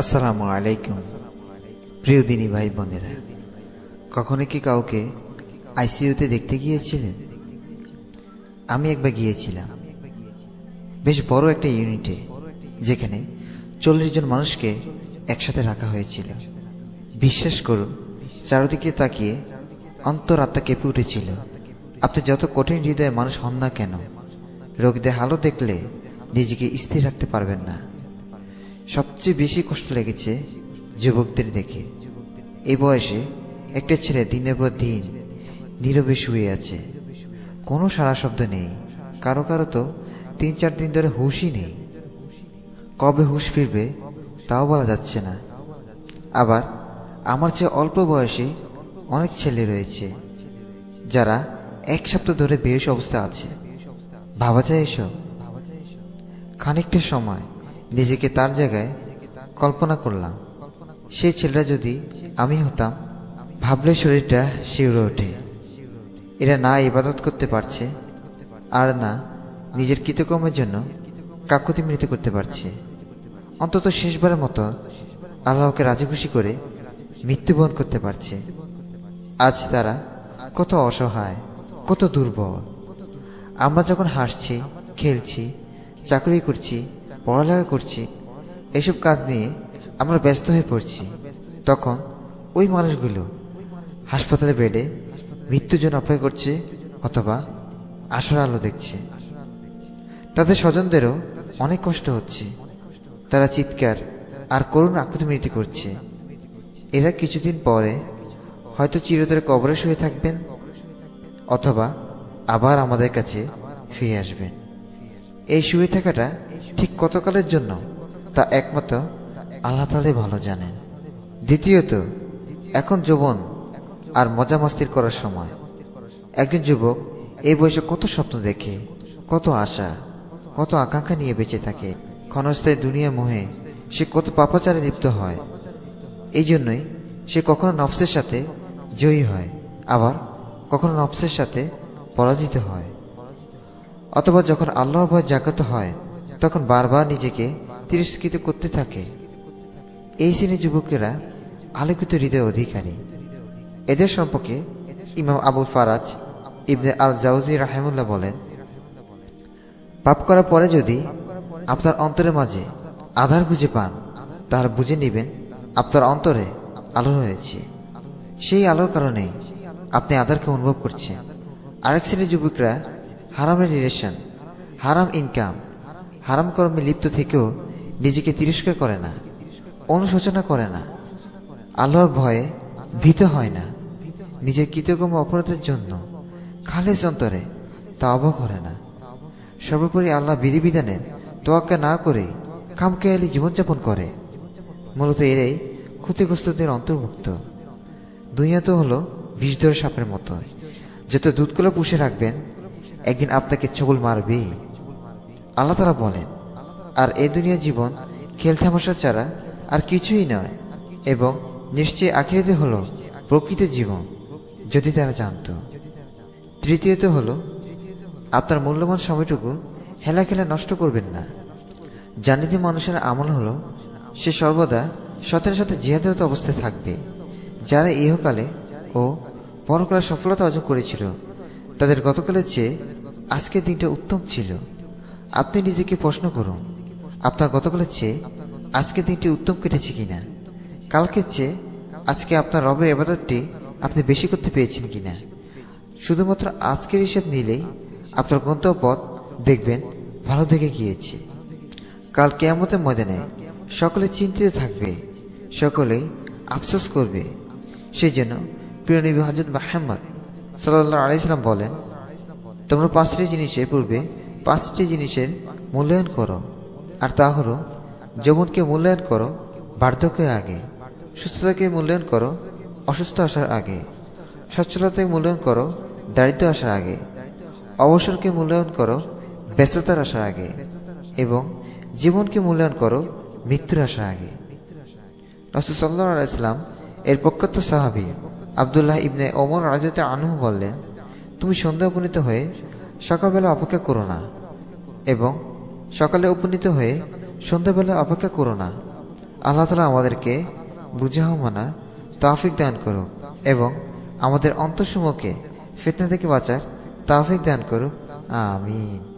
আসসালামু আলাইকুম প্রিয় দিনী ভাই বোনেরা কখনো কি কাউকে আইসিইউতে দেখতে গিয়েছিলেন আমি একবার গিয়েছিলাম বেশ বড় একটা ইউনিটে যেখানে চল্লিশ জন মানুষকে একসাথে রাখা হয়েছিল বিশ্বাস করুন চারদিকে তাকিয়ে অন্তরাত্মা কেঁপে উঠেছিল আপনি যত কঠিন হৃদয়ে মানুষ হন না কেন রোগীদের হালো দেখলে নিজেকে স্থির রাখতে পারবেন না সবচেয়ে বেশি কষ্ট লেগেছে যুবকদের দেখে এই বয়সে একটা ছেলে দিনের পর দিন নীরবে শুয়ে আছে কোনো সারা শব্দ নেই কারো কারো তো তিন চার দিন ধরে হুশই নেই কবে হুশ ফিরবে তাও বলা যাচ্ছে না আবার আমার চেয়ে অল্প বয়সে অনেক ছেলে রয়েছে যারা এক সপ্তাহ ধরে বেশ অবস্থা আছে ভাবা যায় এসব খানিকটা সময় নিজেকে তার জায়গায় কল্পনা করলাম সেই ছেলেটা যদি আমি হতাম ভাবলে শরীরটা শিউরে ওঠে এরা না ইবাদত করতে পারছে আর না নিজের কৃতকর্মের জন্য কাকুতি মিলিত করতে পারছে অন্তত শেষবারের মতো আল্লাহকে রাজি খুশি করে মৃত্যুবরণ করতে পারছে আজ তারা কত অসহায় কত দুর্বল আমরা যখন হাসছি খেলছি চাকরি করছি পড়ালেখা করছি এসব কাজ নিয়ে আমরা ব্যস্ত হয়ে পড়ছি তখন ওই মানুষগুলো হাসপাতালে বেডে মৃত্যুর জন্য অপেক্ষা করছে অথবা আসর আলো দেখছে তাদের স্বজনদেরও অনেক কষ্ট হচ্ছে তারা চিৎকার আর করুণ আকুতি করছে এরা কিছুদিন পরে হয়তো চিরতরে কবরে শুয়ে থাকবেন অথবা আবার আমাদের কাছে ফিরে আসবেন এই শুয়ে থাকাটা ঠিক কতকালের জন্য তা একমাত্র আল্লাহ তালে ভালো জানেন দ্বিতীয়ত এখন যৌবন আর মজা মাস্তির করার সময় একজন যুবক এই বয়সে কত স্বপ্ন দেখে কত আশা কত আকাঙ্ক্ষা নিয়ে বেঁচে থাকে ক্ষণস্থায়ী দুনিয়া মোহে সে কত পাপাচারে লিপ্ত হয় এই জন্যই সে কখনো নফসের সাথে জয়ী হয় আবার কখনো নফসের সাথে পরাজিত হয় অথবা যখন আল্লাহ ভয় জাগ্রত হয় তখন বারবার নিজেকে তিরস্কৃত করতে থাকে এই শ্রেণীর যুবকেরা আলোকিত হৃদয় অধিকারী এদের সম্পর্কে ইমাম আবুল ফারাজ ইবনে আল জাউজি রাহেমুল্লাহ বলেন পাপ করার পরে যদি আপনার অন্তরের মাঝে আধার খুঁজে পান তার বুঝে নেবেন আপনার অন্তরে আলো রয়েছে সেই আলোর কারণে আপনি আধারকে অনুভব করছেন আরেক শ্রেণীর যুবকরা হারামের রিলেশন হারাম ইনকাম হারাম কর্মে লিপ্ত থেকেও নিজেকে তিরস্কার করে না অনুশোচনা করে না আল্লাহর ভয়ে ভীত হয় না নিজের কৃতকর্ম অপরাধের জন্য খালেজ অন্তরে তা অব করে না সর্বোপরি আল্লাহ বিধিবিধানে তোয়াক্কা না করে খামখেয়ালি জীবনযাপন করে মূলত এরাই ক্ষতিগ্রস্তদের অন্তর্ভুক্ত দুনিয়া তো হলো বিষধর সাপের মতো যত দুধকলা পুষে রাখবেন একদিন আপনাকে ছগল মারবেই আল্লাহ তারা বলেন আর এ দুনিয়া জীবন খেলথামশা ছাড়া আর কিছুই নয় এবং নিশ্চয়ই আখিরাতে হলো প্রকৃত জীবন যদি তারা জানত তৃতীয়ত হলো আপনার মূল্যবান সময়টুকু হেলা খেলা নষ্ট করবেন না জানিতে মানুষের আমল হলো সে সর্বদা সতের সাথে জিহাদরত অবস্থায় থাকবে যারা ইহকালে ও পরকালে সফলতা অর্জন করেছিল তাদের গতকালের চেয়ে আজকের দিনটা উত্তম ছিল আপনি নিজেকে প্রশ্ন করুন আপনার গতকালের চেয়ে আজকে দিনটি উত্তম কেটেছে কিনা কালকের চেয়ে আজকে আপনার রবের এবাদতটি আপনি বেশি করতে পেয়েছেন কিনা শুধুমাত্র আজকের হিসেব নিলেই আপনার গন্তব্যপথ দেখবেন ভালো থেকে গিয়েছে কাল কেয়ামতের ময়দানে সকলে চিন্তিত থাকবে সকলেই আফসোস করবে সেই জন্য প্রিয়নবী নবী হজরত মাহমদ সাল্লাহ আলাইসালাম বলেন তোমরা পাঁচটি জিনিসের পূর্বে পাঁচটি জিনিসের মূল্যায়ন করো আর তা হলো যৌবনকে মূল্যায়ন করো বার্ধক্যের আগে সুস্থতাকে মূল্যায়ন করো অসুস্থ আসার আগে সচ্ছলতাকে মূল্যায়ন করো দারিদ্র আসার আগে অবসরকে মূল্যায়ন করো ব্যস্ততার আসার আগে এবং জীবনকে মূল্যায়ন করো মৃত্যুর আসার আগে রসুসাল্লাহ ইসলাম এর প্রখ্যাত সাহাবি আবদুল্লাহ ইবনে ওমর রাজতে আনহু বললেন তুমি সন্দেহপনীত হয়ে সকালবেলা অপেক্ষা করো না এবং সকালে উপনীত হয়ে সন্ধ্যাবেলা অপেক্ষা করো না আল্লাহ তালা আমাদেরকে বুঝাহমানা তাফিক দান করুক এবং আমাদের অন্তঃসমূহকে ফিতনা থেকে বাঁচার তাফিক দান করুক আমিন